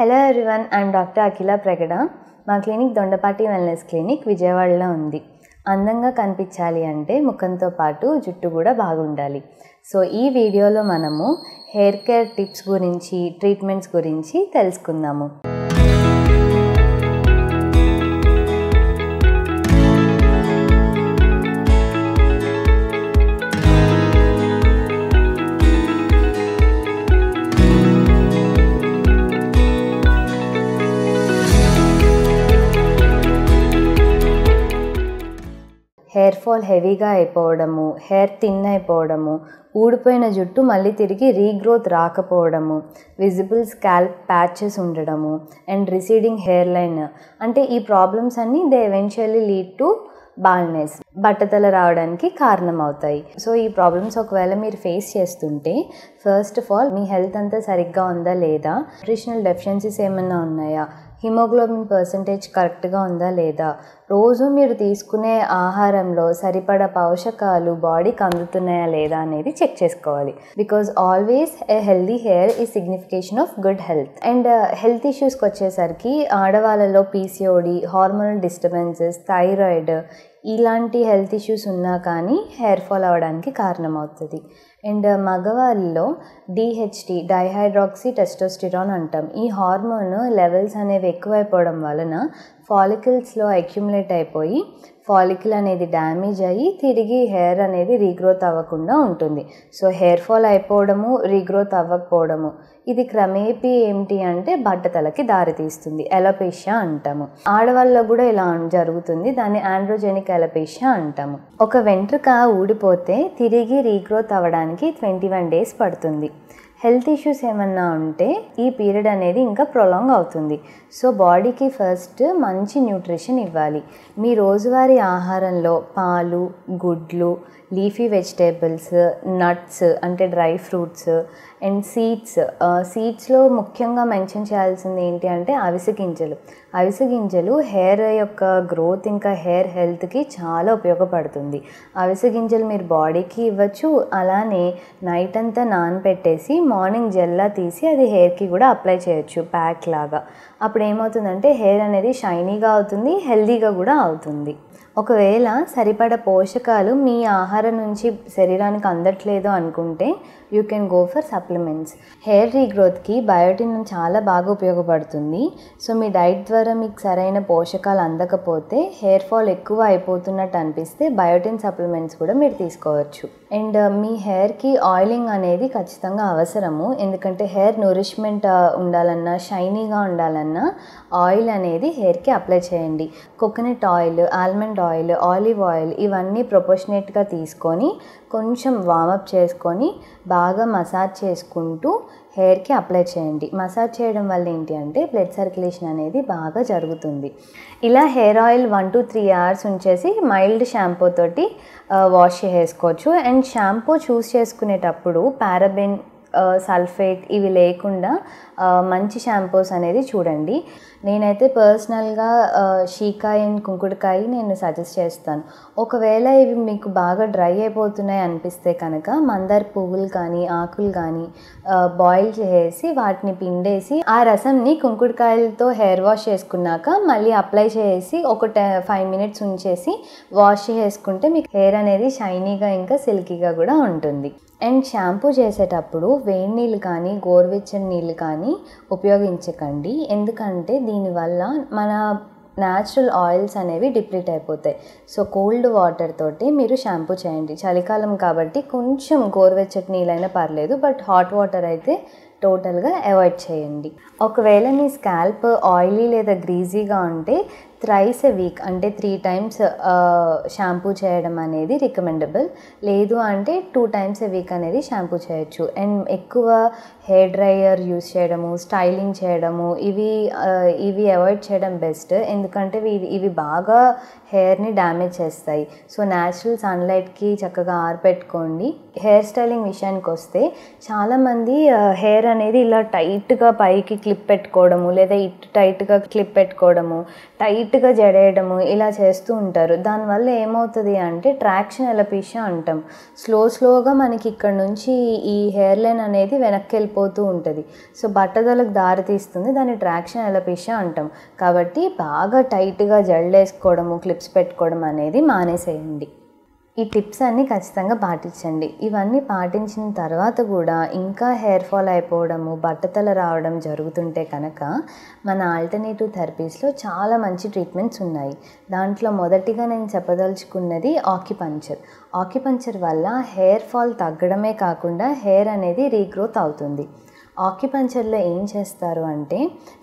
hello everyone I'm doctor Akhila Pragada మా clinic Dondapati wellness clinic విజయవాడలో ఉంది అందంగా కనిపించాలి అంటే ముఖంతో పాటు జుట్టు కూడా బాగుండాలి సో ఈ వీడియోలో మనము హెయిర్ కేర్ టిప్స్ గురించి ట్రీట్మెంట్స్ గురించి తెలుసుకుందాము హెయిర్ ఫాల్ హెవీగా అయిపోవడము హెయిర్ థిన్ అయిపోవడము ఊడిపోయిన జుట్టు మళ్ళీ తిరిగి రీగ్రోత్ రాకపోవడము విజిబుల్ స్కాల్ప్ ప్యాచెస్ ఉండడము అండ్ రిసీడింగ్ హెయిర్ లైన్ అంటే ఈ ప్రాబ్లమ్స్ అన్నీ they eventually lead to baldness బట్టతల రావడానికి కారణమవుతాయి సో ఈ ప్రాబ్లమ్స్ ఒకవేళ మీరు ఫేస్ చేస్తుంటే ఫస్ట్ ఆఫ్ ఆల్ మీ హెల్త్ అంతా సరిగ్గా ఉందా లేదా న్యూట్రిషనల్ డెఫిషియన్సీస్ ఏమైనా ఉన్నాయా హిమోగ్లోబిన్ పర్సంటేజ్ కరెక్ట్గా ఉందా లేదా రోజు మీరు తీసుకునే ఆహారంలో సరిపడ పోషకాలు బాడీకి అందుతున్నాయా లేదా అనేది చెక్ చేసుకోవాలి because always a healthy hair ఈ signification of good health and health ఇష్యూస్కి వచ్చేసరికి ఆడవాళ్ళలో పీసీఓడి హార్మోనల్ డిస్టర్బెన్సెస్ థైరాయిడ్ ఇలాంటి హెల్త్ ఇష్యూస్ ఉన్నా కానీ హెయిర్ ఫాల్ అవ్వడానికి కారణమవుతుంది అండ్ మగవాళ్ళలో డిహెచ్టి డైహైడ్రాక్సీ టెస్టోస్టిరాన్ అంటాం ఈ హార్మోన్ లెవెల్స్ అనేవి ఎక్కువైపోవడం వలన ఫాలికల్స్లో అక్యుములేట్ అయిపోయి ఫాలికల్ అనేది డ్యామేజ్ అయ్యి తిరిగి హెయిర్ అనేది రీగ్రోత్ అవ్వకుండా ఉంటుంది సో హెయిర్ ఫాల్ అయిపోవడము రీగ్రోత్ అవ్వకపోవడము ఇది క్రమేపీ ఏమిటి అంటే బట్టతలకి దారితీస్తుంది ఎలపేషియా అంటాము ఆడవాళ్ళలో కూడా ఇలా జరుగుతుంది దాన్ని ఆండ్రోజెనిక్ ఎలపేషియా అంటాము ఒక వెంట్రుక ఊడిపోతే తిరిగి రీగ్రోత్ అవ్వడానికి ట్వంటీ వన్ డేస్ పడుతుంది హెల్త్ ఇష్యూస్ ఏమన్నా ఉంటే ఈ పీరియడ్ అనేది ఇంకా ప్రొలాంగ్ అవుతుంది సో బాడీకి ఫస్ట్ మంచి న్యూట్రిషన్ ఇవ్వాలి మీ రోజువారీ ఆహారంలో పాలు గుడ్లు లీఫీ వెజిటేబుల్స్ నట్స్ అంటే డ్రై ఫ్రూట్స్ అండ్ సీడ్స్ సీడ్స్లో ముఖ్యంగా మెన్షన్ చేయాల్సింది ఏంటి అంటే అవిసె గింజలు అవిసె గింజలు హెయిర్ యొక్క గ్రోత్ ఇంకా హెయిర్ హెల్త్కి చాలా ఉపయోగపడుతుంది అవిసె గింజలు మీరు బాడీకి ఇవ్వచ్చు అలానే నైట్ అంతా నానపెట్టేసి మార్నింగ్ జెల్లా తీసి అది హెయిర్కి కూడా అప్లై చేయొచ్చు ప్యాక్ లాగా అప్పుడు ఏమవుతుందంటే హెయిర్ అనేది షైనీగా అవుతుంది హెల్దీగా కూడా అవుతుంది ఒకవేళ సరిపడ పోషకాలు మీ ఆహారం నుంచి శరీరానికి అందట్లేదు అనుకుంటే you can go for supplements hair రీగ్రోత్కి బయోటిన్ చాలా బాగా ఉపయోగపడుతుంది సో మీ డైట్ ద్వారా మీకు సరైన పోషకాలు అందకపోతే హెయిర్ ఫాల్ ఎక్కువ అయిపోతున్నట్టు అనిపిస్తే బయోటిన్ సప్లిమెంట్స్ కూడా మీరు తీసుకోవచ్చు అండ్ uh, మీ హెయిర్కి ఆయిలింగ్ అనేది ఖచ్చితంగా అవసరము ఎందుకంటే హెయిర్ నూరిష్మెంట్ uh, ఉండాలన్నా షైనీగా ఉండాలన్నా ఆయిల్ అనేది హెయిర్కి అప్లై చేయండి coconut oil almond oil oil olive oil ఇవన్నీ ప్రొపోషనేట్గా తీసుకొని కొంచెం వామప్ చేసుకొని బాగా మసాజ్ చేసుకుంటూ హెయిర్కి అప్లై చేయండి మసాజ్ చేయడం వల్ల ఏంటి అంటే బ్లడ్ సర్క్యులేషన్ అనేది బాగా జరుగుతుంది ఇలా hair oil one two three hours ఉంచేసి మైల్డ్ షాంపూ తోటి వాష్ uh, చేసుకోవచ్చు అండ్ షాంపూ చూస్ చేసుకునేటప్పుడు పారాబెన్ సల్ఫేట్ ఇవి లేకుండా మంచి షాంపూస్ అనేది చూడండి నేనైతే పర్సనల్గా షీకాయ్ అండ్ కుంకుడుకాయ నేను సజెస్ట్ చేస్తాను ఒకవేళ ఇవి మీకు బాగా డ్రై అయిపోతున్నాయి అనిపిస్తే కనుక మందార పువ్వులు కానీ ఆకులు కానీ బాయిల్ చేసి వాటిని పిండేసి ఆ రసంని కుంకుడుకాయలతో హెయిర్ వాష్ చేసుకున్నాక మళ్ళీ అప్లై చేసి ఒక ఫైవ్ మినిట్స్ ఉంచేసి వాష్ చేసుకుంటే మీకు హెయిర్ అనేది షైనీగా ఇంకా సిల్కీగా కూడా ఉంటుంది అండ్ షాంపూ చేసేటప్పుడు వేడి నీళ్ళు కానీ గోరువెచ్చని నీళ్ళు కానీ ఉపయోగించకండి ఎందుకంటే దీనివల్ల మన న్యాచురల్ ఆయిల్స్ అనేవి డిప్లీట్ అయిపోతాయి సో కోల్డ్ వాటర్ తోటి మీరు షాంపూ చేయండి చలికాలం కాబట్టి కొంచెం గోరువెచ్చటి నీళ్ళైనా పర్లేదు బట్ హాట్ వాటర్ అయితే టోటల్గా అవాయిడ్ చేయండి ఒకవేళ మీ స్కాల్ప్ ఆయిలీ లేదా గ్రీజీగా ఉంటే థ్రైస్ ఎ వీక్ అంటే త్రీ టైమ్స్ షాంపూ చేయడం అనేది రికమెండబుల్ లేదు అంటే టూ టైమ్స్ ఎ వీక్ అనేది షాంపూ చేయొచ్చు అండ్ ఎక్కువ హెయిర్ డ్రైయర్ యూస్ చేయడము స్టైలింగ్ చేయడము ఇవి ఇవి అవాయిడ్ చేయడం బెస్ట్ ఎందుకంటే ఇవి బాగా హెయిర్ని డ్యామేజ్ చేస్తాయి సో న్యాచురల్ సన్లైట్కి చక్కగా ఆరపెట్టుకోండి హెయిర్ స్టైలింగ్ విషయానికి వస్తే చాలామంది హెయిర్ అనేది ఇలా టైట్గా పైకి క్లిప్ పెట్టుకోవడము లేదా ఇటు టైట్గా క్లిప్ పెట్టుకోవడము టైట్గా జడేయడము ఇలా చేస్తూ ఉంటారు దానివల్ల ఏమవుతుంది అంటే ట్రాక్షన్ ఎలపీషియా అంటాం స్లో స్లోగా మనకి ఇక్కడ నుంచి ఈ హెయిర్ లైన్ అనేది వెనక్కి వెళ్ళిపోతూ ఉంటుంది సో బట్టదలకు దారి తీస్తుంది దాన్ని ట్రాక్షన్ ఎలపీషియా అంటాం కాబట్టి బాగా టైట్గా జడలేసుకోవడము క్లిప్స్ పెట్టుకోవడం అనేది మానేసేయండి ఈ టిప్స్ అన్నీ ఖచ్చితంగా పాటించండి ఇవన్నీ పాటించిన తర్వాత కూడా ఇంకా హెయిర్ ఫాల్ అయిపోవడము బట్టతల రావడం జరుగుతుంటే కనుక మన ఆల్టర్నేటివ్ థెరపీస్లో చాలా మంచి ట్రీట్మెంట్స్ ఉన్నాయి దాంట్లో మొదటిగా నేను చెప్పదలుచుకున్నది ఆక్యుపంచర్ ఆక్యుపంచర్ వల్ల హెయిర్ ఫాల్ తగ్గడమే కాకుండా హెయిర్ అనేది రీగ్రోత్ అవుతుంది ఆక్యుపంచర్లో ఏం చేస్తారు అంటే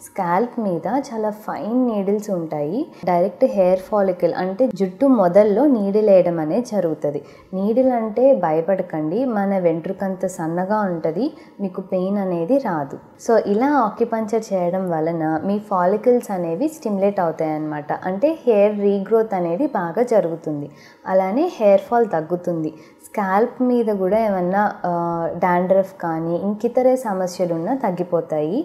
స్కాల్ప్ మీద చాలా ఫైన్ నీడిల్స్ ఉంటాయి డైరెక్ట్ హెయిర్ ఫాలికల్ అంటే జుట్టు మొదల్లో నీడిల్ వేయడం అనేది జరుగుతుంది నీడిల్ అంటే భయపడకండి మన వెంట్రుకంత సన్నగా ఉంటుంది మీకు పెయిన్ అనేది రాదు సో ఇలా ఆక్యుపంచర్ చేయడం వలన మీ ఫాలికల్స్ అనేవి స్టిమ్యులేట్ అవుతాయి అన్నమాట అంటే హెయిర్ రీగ్రోత్ అనేది బాగా జరుగుతుంది అలానే హెయిర్ ఫాల్ తగ్గుతుంది స్కాల్ప్ మీద కూడా ఏమన్నా డాండ్రఫ్ కానీ ఇంకితరే సమస్యలు ఉన్నా తగ్గిపోతాయి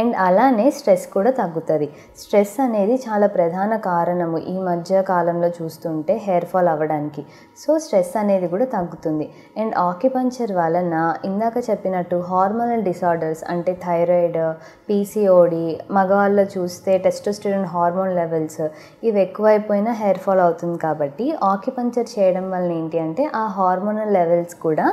అండ్ అలానే స్ట్రెస్ కూడా తగ్గుతుంది స్ట్రెస్ అనేది చాలా ప్రధాన కారణము ఈ మధ్య కాలంలో చూస్తుంటే హెయిర్ ఫాల్ అవ్వడానికి సో స్ట్రెస్ అనేది కూడా తగ్గుతుంది అండ్ ఆక్యుపంచర్ వలన ఇందాక చెప్పినట్టు హార్మోనల్ డిసార్డర్స్ అంటే థైరాయిడ్ పీసీఓడి మగవాళ్ళు చూస్తే టెస్టోస్టెరాన్ హార్మోన్ లెవెల్స్ ఇవి ఎక్కువైపోయినా హెయిర్ ఫాల్ అవుతుంది కాబట్టి ఆక్యుపంచర్ చేయడం వల్ల ఏంటి అంటే ఆ హార్మోనల్ లెవెల్స్ కూడా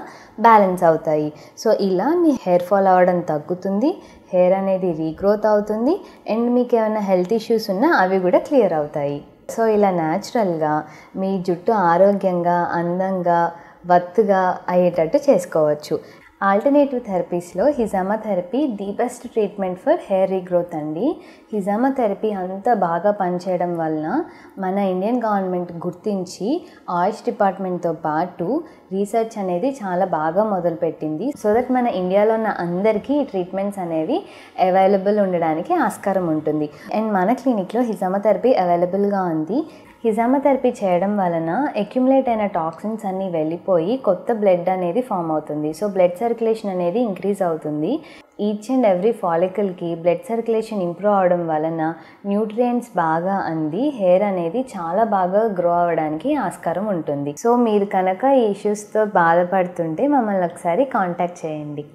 బ్యాలెన్స్ అవుతాయి సో ఇలా మీ హెయిర్ ఫాల్ అవ్వడం తగ్గుతుంది హెయిర్ అనేది రీగ్రోత్ అవుతుంది అండ్ మీకు ఏమైనా హెల్త్ ఇష్యూస్ ఉన్నా అవి కూడా క్లియర్ అవుతాయి సో ఇలా న్యాచురల్గా మీ జుట్టు ఆరోగ్యంగా అందంగా వత్తుగా అయ్యేటట్టు చేసుకోవచ్చు ఆల్టర్నేటివ్ థెరపీస్లో హిజామా therapy the best treatment for hair regrowth అండి హిజామా థెరపీ అంత బాగా పనిచేయడం వలన మన ఇండియన్ గవర్నమెంట్ గుర్తించి ఆయుష్ డిపార్ట్మెంట్తో పాటు రీసెర్చ్ అనేది చాలా బాగా మొదలుపెట్టింది సో దట్ మన ఇండియాలో ఉన్న అందరికీ ట్రీట్మెంట్స్ అనేవి అవైలబుల్ ఉండడానికి ఆస్కారం ఉంటుంది అండ్ మన క్లినిక్లో హిజామా థెరపీ అవైలబుల్గా ఉంది హిజామథెరపీ చేయడం వలన అక్యుములేట్ అయిన టాక్సిన్స్ అన్నీ వెళ్ళిపోయి కొత్త బ్లడ్ అనేది ఫామ్ అవుతుంది సో బ్లడ్ సర్క్యులేషన్ అనేది ఇంక్రీజ్ అవుతుంది ఈచ్ అండ్ ఎవ్రీ ఫాలికల్కి బ్లడ్ సర్క్యులేషన్ ఇంప్రూవ్ అవడం వలన న్యూట్రియంట్స్ బాగా అంది హెయిర్ అనేది చాలా బాగా గ్రో అవ్వడానికి ఆస్కారం ఉంటుంది సో మీరు కనుక ఈ ఇష్యూస్తో బాధపడుతుంటే మమ్మల్ని ఒకసారి కాంటాక్ట్ చేయండి